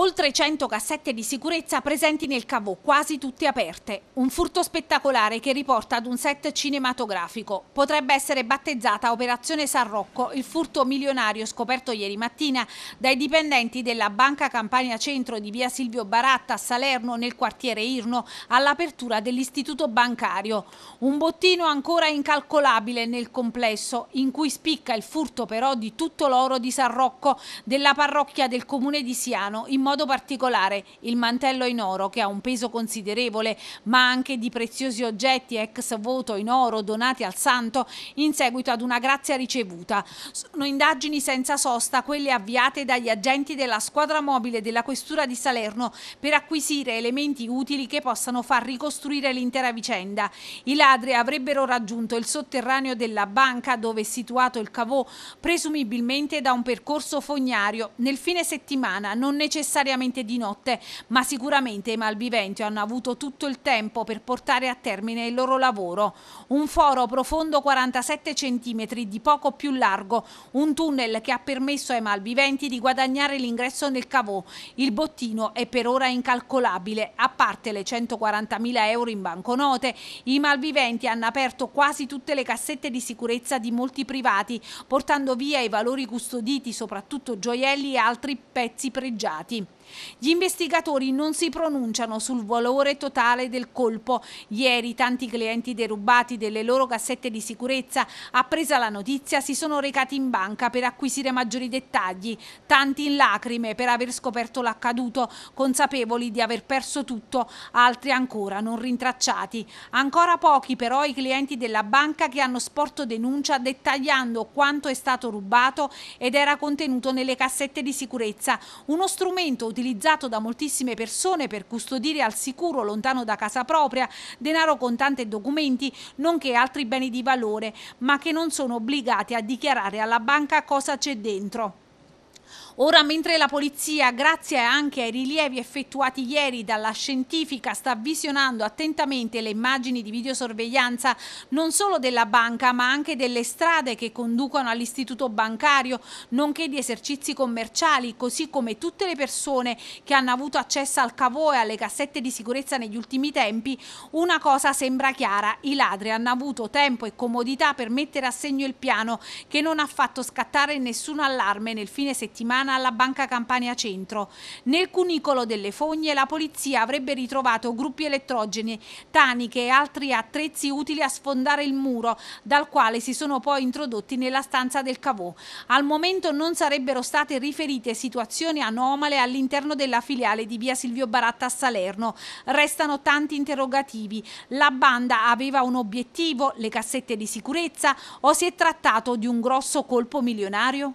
Oltre 100 cassette di sicurezza presenti nel cavò, quasi tutte aperte. Un furto spettacolare che riporta ad un set cinematografico. Potrebbe essere battezzata Operazione San Rocco, il furto milionario scoperto ieri mattina dai dipendenti della Banca Campania Centro di via Silvio Baratta a Salerno nel quartiere Irno all'apertura dell'istituto bancario. Un bottino ancora incalcolabile nel complesso, in cui spicca il furto però di tutto l'oro di San Rocco della parrocchia del comune di Siano in modo particolare il mantello in oro che ha un peso considerevole, ma anche di preziosi oggetti ex voto in oro donati al santo in seguito ad una grazia ricevuta. Sono indagini senza sosta quelle avviate dagli agenti della squadra mobile della Questura di Salerno per acquisire elementi utili che possano far ricostruire l'intera vicenda. I ladri avrebbero raggiunto il sotterraneo della banca dove è situato il cavò, presumibilmente da un percorso fognario nel fine settimana non necessario necessariamente di notte, ma sicuramente i malviventi hanno avuto tutto il tempo per portare a termine il loro lavoro. Un foro profondo 47 cm di poco più largo, un tunnel che ha permesso ai malviventi di guadagnare l'ingresso nel cavò. Il bottino è per ora incalcolabile, a parte le 140.000 euro in banconote, i malviventi hanno aperto quasi tutte le cassette di sicurezza di molti privati, portando via i valori custoditi, soprattutto gioielli e altri pezzi pregiati. России. Gli investigatori non si pronunciano sul valore totale del colpo. Ieri tanti clienti derubati delle loro cassette di sicurezza, appresa la notizia, si sono recati in banca per acquisire maggiori dettagli, tanti in lacrime per aver scoperto l'accaduto, consapevoli di aver perso tutto, altri ancora non rintracciati. Ancora pochi però i clienti della banca che hanno sporto denuncia dettagliando quanto è stato rubato ed era contenuto nelle cassette di sicurezza, uno strumento utilizzato da moltissime persone per custodire al sicuro, lontano da casa propria, denaro contante e documenti, nonché altri beni di valore, ma che non sono obbligati a dichiarare alla banca cosa c'è dentro. Ora, mentre la polizia, grazie anche ai rilievi effettuati ieri dalla scientifica, sta visionando attentamente le immagini di videosorveglianza non solo della banca, ma anche delle strade che conducono all'istituto bancario, nonché di esercizi commerciali, così come tutte le persone che hanno avuto accesso al cavò e alle cassette di sicurezza negli ultimi tempi, una cosa sembra chiara, i ladri hanno avuto tempo e comodità per mettere a segno il piano che non ha fatto scattare nessun allarme nel fine settimana Toscana alla Banca Campania Centro. Nel cunicolo delle fogne la polizia avrebbe ritrovato gruppi elettrogeni, taniche e altri attrezzi utili a sfondare il muro, dal quale si sono poi introdotti nella stanza del Cavò. Al momento non sarebbero state riferite situazioni anomale all'interno della filiale di via Silvio Baratta a Salerno. Restano tanti interrogativi. La banda aveva un obiettivo, le cassette di sicurezza o si è trattato di un grosso colpo milionario?